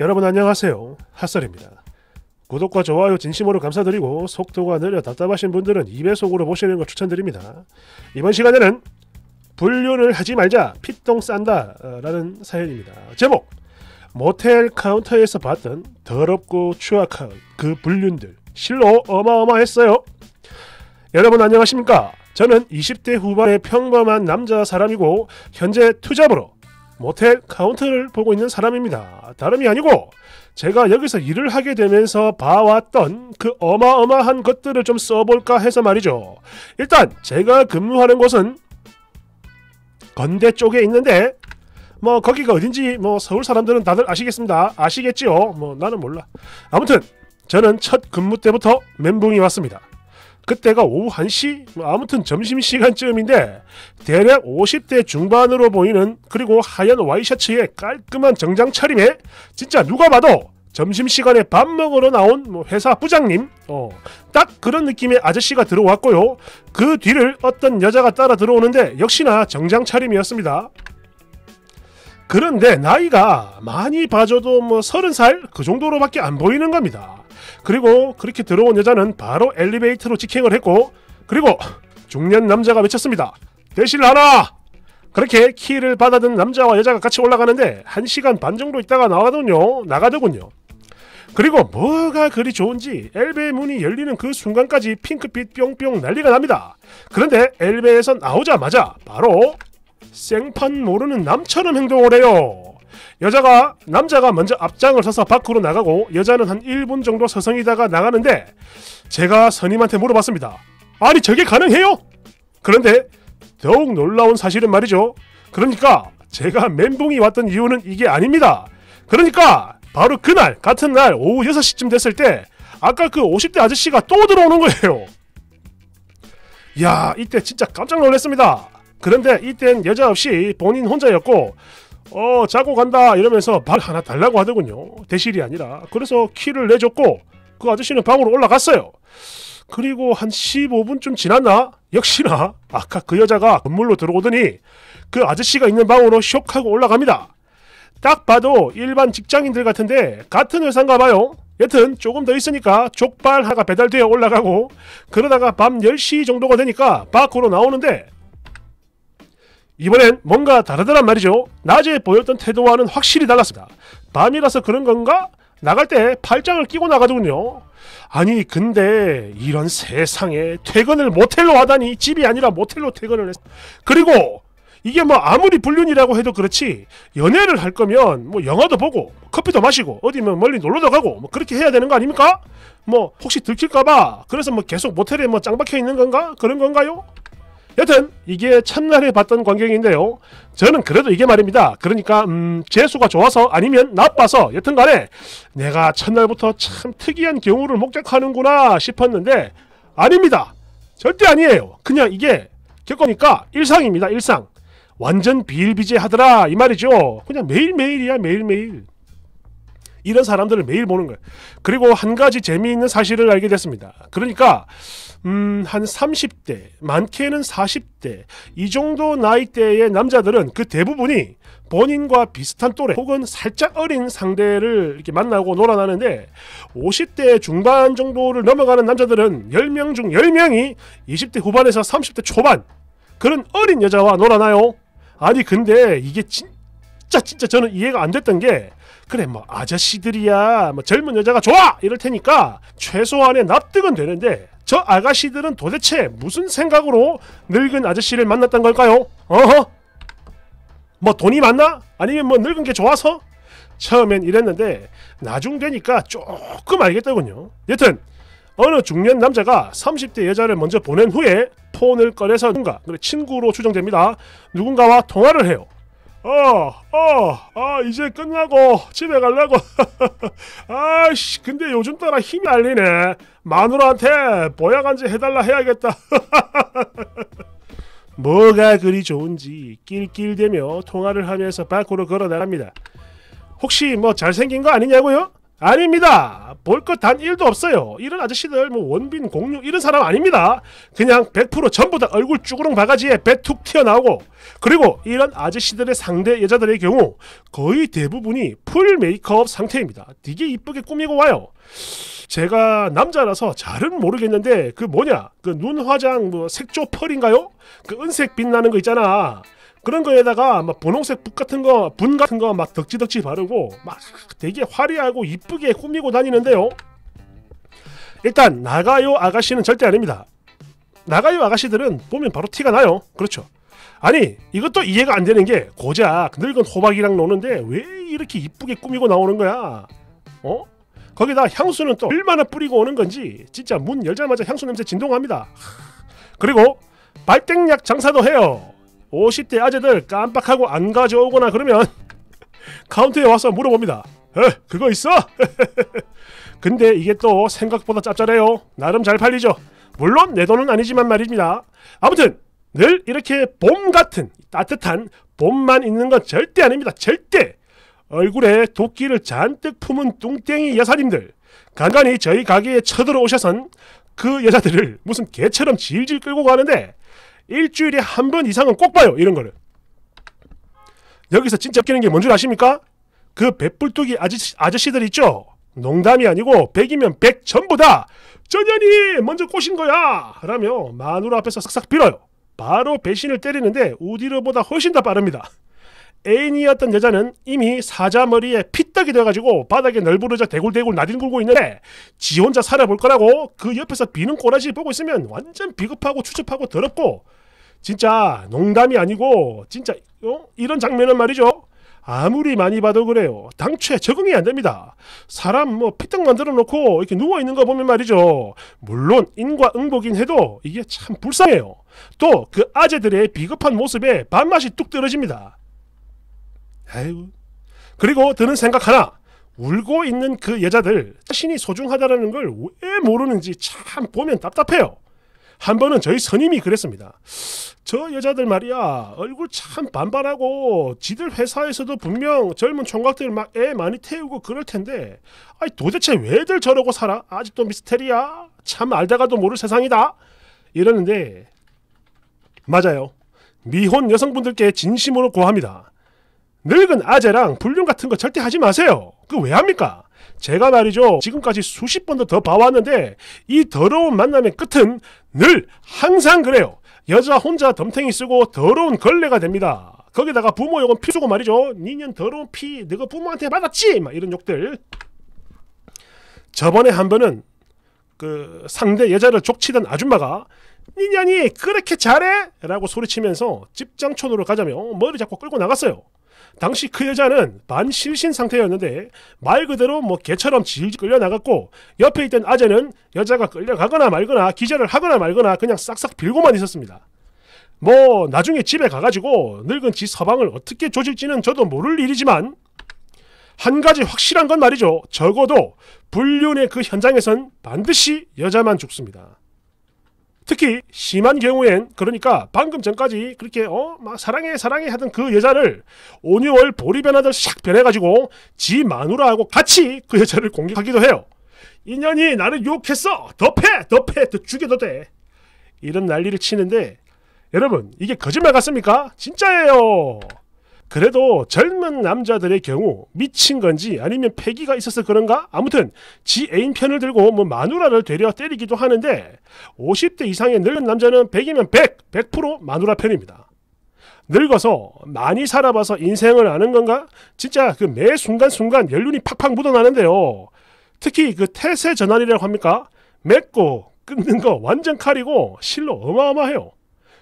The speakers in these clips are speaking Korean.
여러분 안녕하세요. 핫설입니다. 구독과 좋아요 진심으로 감사드리고 속도가 느려 답답하신 분들은 2배속으로 보시는 걸 추천드립니다. 이번 시간에는 분류를 하지 말자 피똥 싼다 라는 사연입니다. 제목 모텔 카운터에서 봤던 더럽고 추악한 그 불륜들 실로 어마어마했어요. 여러분 안녕하십니까? 저는 20대 후반의 평범한 남자 사람이고 현재 투잡으로 모텔 카운트를 보고 있는 사람입니다. 다름이 아니고 제가 여기서 일을 하게 되면서 봐왔던 그 어마어마한 것들을 좀 써볼까 해서 말이죠. 일단 제가 근무하는 곳은 건대 쪽에 있는데 뭐 거기가 어딘지 뭐 서울 사람들은 다들 아시겠습니다. 아시겠지요? 뭐 나는 몰라. 아무튼 저는 첫 근무 때부터 멘붕이 왔습니다. 그때가 오후 1시? 아무튼 점심시간쯤인데 대략 50대 중반으로 보이는 그리고 하얀 와이셔츠에 깔끔한 정장 차림에 진짜 누가 봐도 점심시간에 밥 먹으러 나온 뭐 회사 부장님 어, 딱 그런 느낌의 아저씨가 들어왔고요 그 뒤를 어떤 여자가 따라 들어오는데 역시나 정장 차림이었습니다 그런데 나이가 많이 봐줘도 뭐 30살 그 정도로밖에 안 보이는 겁니다 그리고 그렇게 들어온 여자는 바로 엘리베이터로 직행을 했고 그리고 중년 남자가 외쳤습니다. 대신 하나! 그렇게 키를 받아든 남자와 여자가 같이 올라가는데 1시간 반 정도 있다가 나가더군요. 나가더군요. 그리고 뭐가 그리 좋은지 엘베 문이 열리는 그 순간까지 핑크빛 뿅뿅 난리가 납니다. 그런데 엘베에서 나오자마자 바로 생판 모르는 남처럼 행동을 해요. 여자가 남자가 먼저 앞장을 서서 밖으로 나가고 여자는 한 1분 정도 서성이다가 나가는데 제가 선임한테 물어봤습니다. 아니 저게 가능해요? 그런데 더욱 놀라운 사실은 말이죠. 그러니까 제가 멘붕이 왔던 이유는 이게 아닙니다. 그러니까 바로 그날 같은 날 오후 6시쯤 됐을 때 아까 그 50대 아저씨가 또 들어오는 거예요. 야 이때 진짜 깜짝 놀랐습니다. 그런데 이땐 여자 없이 본인 혼자였고 어 자고 간다 이러면서 방 하나 달라고 하더군요. 대실이 아니라 그래서 키를 내줬고 그 아저씨는 방으로 올라갔어요. 그리고 한 15분쯤 지났나? 역시나 아까 그 여자가 건물로 들어오더니 그 아저씨가 있는 방으로 쇽 하고 올라갑니다. 딱 봐도 일반 직장인들 같은데 같은 회사인가 봐요. 여튼 조금 더 있으니까 족발 하나가 배달되어 올라가고 그러다가 밤 10시 정도가 되니까 밖으로 나오는데 이번엔 뭔가 다르더란 말이죠. 낮에 보였던 태도와는 확실히 달랐습니다. 밤이라서 그런 건가? 나갈 때 팔짱을 끼고 나가더군요. 아니 근데 이런 세상에 퇴근을 모텔로 하다니 집이 아니라 모텔로 퇴근을 했... 어 그리고 이게 뭐 아무리 불륜이라고 해도 그렇지 연애를 할 거면 뭐 영화도 보고 커피도 마시고 어디면 뭐 멀리 놀러도 가고 뭐 그렇게 해야 되는 거 아닙니까? 뭐 혹시 들킬까봐 그래서 뭐 계속 모텔에 뭐 짱박혀 있는 건가? 그런 건가요? 여튼 이게 첫날에 봤던 광경인데요. 저는 그래도 이게 말입니다. 그러니까 음, 재수가 좋아서 아니면 나빠서 여튼간에 내가 첫날부터 참 특이한 경우를 목격하는구나 싶었는데 아닙니다. 절대 아니에요. 그냥 이게 겪으니까 일상입니다. 일상. 완전 비일비재하더라 이 말이죠. 그냥 매일매일이야 매일매일. 이런 사람들을 매일 보는 거예요. 그리고 한 가지 재미있는 사실을 알게 됐습니다. 그러니까 음, 한 30대, 많게는 40대, 이 정도 나이대의 남자들은 그 대부분이 본인과 비슷한 또래 혹은 살짝 어린 상대를 이렇게 만나고 놀아나는데 50대 중반 정도를 넘어가는 남자들은 10명 중 10명이 20대 후반에서 30대 초반 그런 어린 여자와 놀아나요. 아니 근데 이게 진짜 진짜 저는 이해가 안 됐던 게 그래 뭐 아저씨들이야 뭐 젊은 여자가 좋아 이럴 테니까 최소한의 납득은 되는데 저 아가씨들은 도대체 무슨 생각으로 늙은 아저씨를 만났던 걸까요? 어허? 뭐 돈이 많나? 아니면 뭐 늙은 게 좋아서? 처음엔 이랬는데 나중 되니까 조금 알겠더군요. 여튼 어느 중년 남자가 30대 여자를 먼저 보낸 후에 폰을 꺼내서 누군가, 친구로 추정됩니다. 누군가와 통화를 해요. 어, 어, 아, 이제 끝나고 집에 갈라고. 아씨, 근데 요즘 따라 힘이 알리네. 마누라한테 보약한지 해달라 해야겠다. 뭐가 그리 좋은지 낄낄대며 통화를 하면서 밖으로 걸어 나갑니다. 혹시 뭐 잘생긴 거 아니냐고요? 아닙니다. 볼 것 단 1도 없어요. 이런 아저씨들 뭐 원빈, 공유 이런 사람 아닙니다. 그냥 100% 전부 다 얼굴 쭈그렁 바가지에 배 툭 튀어나오고 그리고 이런 아저씨들의 상대 여자들의 경우 거의 대부분이 풀 메이크업 상태입니다. 되게 이쁘게 꾸미고 와요. 제가 남자라서 잘은 모르겠는데 그 뭐냐 그 눈 화장 뭐 색조 펄인가요? 그 은색 빛나는 거 있잖아. 그런 거에다가 막 분홍색 붓 같은 거, 분 같은 거 막 덕지덕지 바르고 막 되게 화려하고 이쁘게 꾸미고 다니는데요. 일단 나가요 아가씨는 절대 아닙니다. 나가요 아가씨들은 보면 바로 티가 나요. 그렇죠. 아니 이것도 이해가 안 되는 게 고작 늙은 호박이랑 노는데 왜 이렇게 이쁘게 꾸미고 나오는 거야? 어? 거기다 향수는 또 얼마나 뿌리고 오는 건지 진짜 문 열자마자 향수 냄새 진동합니다. 그리고 발등약 장사도 해요. 50대 아재들 깜빡하고 안 가져오거나 그러면 카운터에 와서 물어봅니다. 에 그거 있어? 근데 이게 또 생각보다 짭짤해요. 나름 잘 팔리죠. 물론 내 돈은 아니지만 말입니다. 아무튼 늘 이렇게 봄 같은 따뜻한 봄만 있는 건 절대 아닙니다. 절대! 얼굴에 도끼를 잔뜩 품은 뚱땡이 여사님들 간간히 저희 가게에 쳐들어오셔선 그 여자들을 무슨 개처럼 질질 끌고 가는데 일주일에 한 번 이상은 꼭 봐요. 이런 거를. 여기서 진짜 웃기는 게 뭔 줄 아십니까? 그 배불뚝이 아저씨, 아저씨들 있죠? 농담이 아니고 백이면100 전부 다 전현이 먼저 꼬신 거야! 라며 마누라 앞에서 싹싹 빌어요. 바로 배신을 때리는데 우디르보다 훨씬 더 빠릅니다. 애인이었던 여자는 이미 사자머리에 피딱이 돼가지고 바닥에 널브러져 대굴대굴 나뒹굴고 있는데 지 혼자 살아볼 거라고 그 옆에서 비는 꼬라지 보고 있으면 완전 비겁하고 추접하고 더럽고 진짜 농담이 아니고 진짜 어? 이런 장면은 말이죠. 아무리 많이 봐도 그래요. 당최 적응이 안 됩니다. 사람 뭐 피떡 만들어 놓고 이렇게 누워 있는 거 보면 말이죠. 물론 인과응보긴 해도 이게 참 불쌍해요. 또 그 아재들의 비겁한 모습에 밥맛이 뚝 떨어집니다. 아유. 그리고 드는 생각 하나. 울고 있는 그 여자들 자신이 소중하다라는 걸 왜 모르는지 참 보면 답답해요. 한 번은 저희 선임이 그랬습니다. 저 여자들 말이야 얼굴 참 반반하고 지들 회사에서도 분명 젊은 총각들 막 애 많이 태우고 그럴 텐데 아니 도대체 왜들 저러고 살아? 아직도 미스테리야? 참 알다가도 모를 세상이다? 이러는데 맞아요. 미혼 여성분들께 진심으로 고합니다. 늙은 아재랑 불륜 같은 거 절대 하지 마세요. 그 왜 합니까? 제가 말이죠. 지금까지 수십 번도 더 봐왔는데 이 더러운 만남의 끝은 늘 항상 그래요. 여자 혼자 덤탱이 쓰고 더러운 걸레가 됩니다. 거기다가 부모 욕은 필수고 말이죠. 니년 더러운 피 너가 부모한테 받았지? 막 이런 욕들. 저번에 한 번은 그 상대 여자를 족치던 아줌마가 니년이 그렇게 잘해? 라고 소리치면서 집장 촌으로 가자며 머리 잡고 끌고 나갔어요. 당시 그 여자는 반실신 상태였는데 말 그대로 뭐 개처럼 질질 끌려나갔고 옆에 있던 아재는 여자가 끌려가거나 말거나 기절을 하거나 말거나 그냥 싹싹 빌고만 있었습니다. 뭐 나중에 집에 가가지고 늙은 지 서방을 어떻게 조질지는 저도 모를 일이지만 한 가지 확실한 건 말이죠. 적어도 불륜의 그 현장에선 반드시 여자만 죽습니다. 특히 심한 경우엔 그러니까 방금 전까지 그렇게 어 막 사랑해 사랑해 하던 그 여자를 5유월 보리 변하듯 샥 변해가지고 지 마누라하고 같이 그 여자를 공격하기도 해요. 인연이 나를 유혹했어더해더해더 죽여도 돼 이런 난리를 치는데 여러분 이게 거짓말 같습니까? 진짜예요. 그래도 젊은 남자들의 경우 미친 건지 아니면 패기가 있어서 그런가? 아무튼 지 애인 편을 들고 뭐 마누라를 되려 때리기도 하는데 50대 이상의 늙은 남자는 100이면 100! 100% 마누라 편입니다. 늙어서 많이 살아봐서 인생을 아는 건가? 진짜 그 매 순간순간 연륜이 팍팍 묻어나는데요. 특히 그 태세 전환이라고 합니까? 맺고 끊는 거 완전 칼이고 실로 어마어마해요.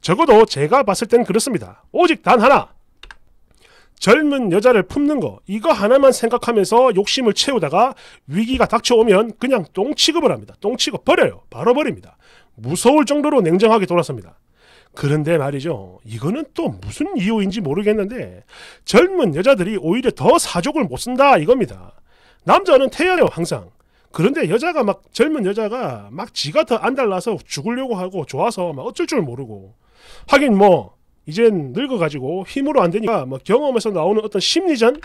적어도 제가 봤을 땐 그렇습니다. 오직 단 하나! 젊은 여자를 품는 거 이거 하나만 생각하면서 욕심을 채우다가 위기가 닥쳐오면 그냥 똥 취급을 합니다. 똥 취급 버려요. 바로 버립니다. 무서울 정도로 냉정하게 돌아섭니다. 그런데 말이죠. 이거는 또 무슨 이유인지 모르겠는데 젊은 여자들이 오히려 더 사족을 못 쓴다 이겁니다. 남자는 태연해요 항상. 그런데 여자가 막 젊은 여자가 막 지가 더 안 달라서 죽으려고 하고 좋아서 막 어쩔 줄 모르고 하긴 뭐 이젠 늙어가지고 힘으로 안 되니까 뭐 경험에서 나오는 어떤 심리전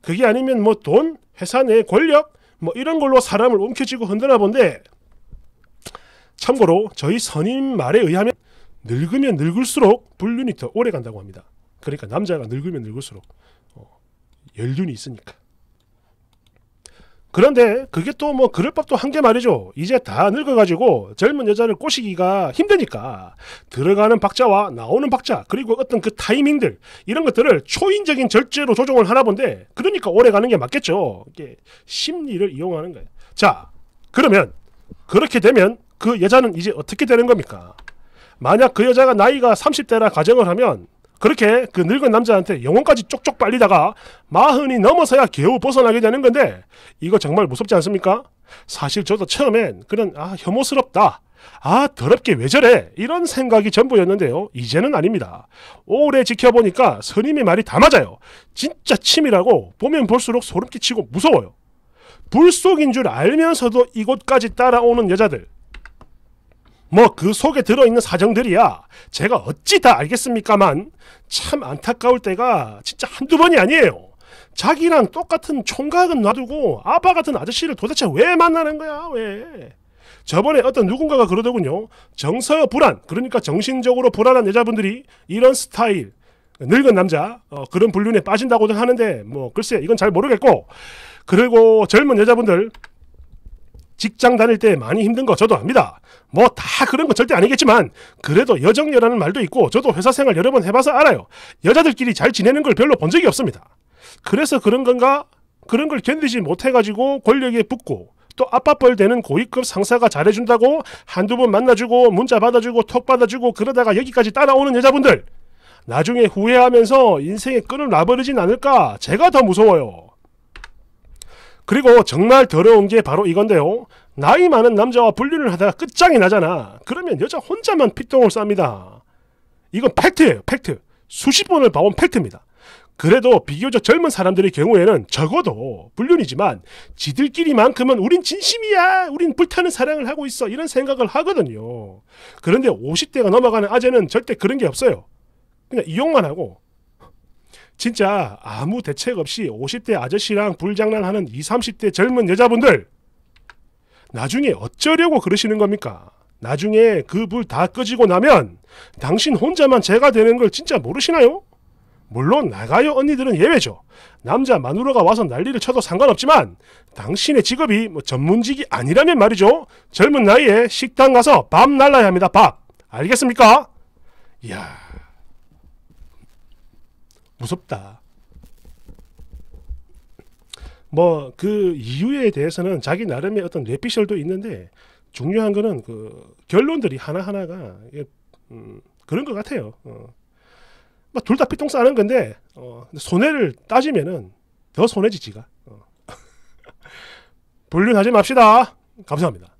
그게 아니면 뭐 돈, 회사 내 권력 뭐 이런 걸로 사람을 움켜쥐고 흔드나 본데 참고로 저희 선임 말에 의하면 늙으면 늙을수록 불륜이 더 오래 간다고 합니다. 그러니까 남자가 늙으면 늙을수록 어, 연륜이 있으니까. 그런데 그게 또 뭐 그럴 법도 한 게 말이죠. 이제 다 늙어가지고 젊은 여자를 꼬시기가 힘드니까 들어가는 박자와 나오는 박자 그리고 어떤 그 타이밍들 이런 것들을 초인적인 절제로 조정을 하나 본데 그러니까 오래 가는 게 맞겠죠. 이게 심리를 이용하는 거예요. 자 그러면 그렇게 되면 그 여자는 이제 어떻게 되는 겁니까? 만약 그 여자가 나이가 30대라 가정을 하면 그렇게 그 늙은 남자한테 영혼까지 쪽쪽 빨리다가 마흔이 넘어서야 겨우 벗어나게 되는 건데 이거 정말 무섭지 않습니까? 사실 저도 처음엔 그런 아 혐오스럽다 아 더럽게 왜 저래 이런 생각이 전부였는데요 이제는 아닙니다 오래 지켜보니까 선임의 말이 다 맞아요 진짜 치밀하고 보면 볼수록 소름 끼치고 무서워요 불속인 줄 알면서도 이곳까지 따라오는 여자들 뭐그 속에 들어있는 사정들이야 제가 어찌 다 알겠습니까만 참 안타까울 때가 진짜 한두 번이 아니에요 자기랑 똑같은 총각은 놔두고 아빠 같은 아저씨를 도대체 왜 만나는 거야 왜 저번에 어떤 누군가가 그러더군요 정서 불안 그러니까 정신적으로 불안한 여자분들이 이런 스타일 늙은 남자 어, 그런 불륜에 빠진다고도 하는데 뭐 글쎄 이건 잘 모르겠고 그리고 젊은 여자분들 직장 다닐 때 많이 힘든 거 저도 압니다. 뭐 다 그런 건 절대 아니겠지만 그래도 여정녀라는 말도 있고 저도 회사 생활 여러 번 해봐서 알아요. 여자들끼리 잘 지내는 걸 별로 본 적이 없습니다. 그래서 그런 건가? 그런 걸 견디지 못해가지고 권력에 붙고 또 아빠뻘 되는 고위급 상사가 잘해준다고 한두 번 만나주고 문자 받아주고 톡 받아주고 그러다가 여기까지 따라오는 여자분들 나중에 후회하면서 인생의 끈을 놔버리진 않을까 제가 더 무서워요. 그리고 정말 더러운 게 바로 이건데요. 나이 많은 남자와 분류를 하다가 끝장이 나잖아. 그러면 여자 혼자만 핏똥을 쌉니다. 이건 팩트예요. 팩트. 수십 번을 봐온 팩트입니다. 그래도 비교적 젊은 사람들의 경우에는 적어도 불륜이지만 지들끼리만큼은 우린 진심이야 우린 불타는 사랑을 하고 있어 이런 생각을 하거든요 그런데 50대가 넘어가는 아재는 절대 그런 게 없어요 그냥 이용만 하고 진짜 아무 대책 없이 50대 아저씨랑 불장난하는 20, 30대 젊은 여자분들 나중에 어쩌려고 그러시는 겁니까? 나중에 그 불 다 꺼지고 나면 당신 혼자만 제가 되는 걸 진짜 모르시나요? 물론 나가요 언니들은 예외죠. 남자 마누라가 와서 난리를 쳐도 상관없지만 당신의 직업이 뭐 전문직이 아니라면 말이죠. 젊은 나이에 식당 가서 밥 날라야 합니다. 밥. 알겠습니까? 이야... 무섭다. 뭐 그 이유에 대해서는 자기 나름의 어떤 레피셜도 있는데 중요한 거는 그 결론들이 하나하나가 음, 그런 것 같아요. 어. 뭐 둘 다 피통 싸는 건데 어, 손해를 따지면은 더 손해지 지가 어. 분류하지 맙시다. 감사합니다.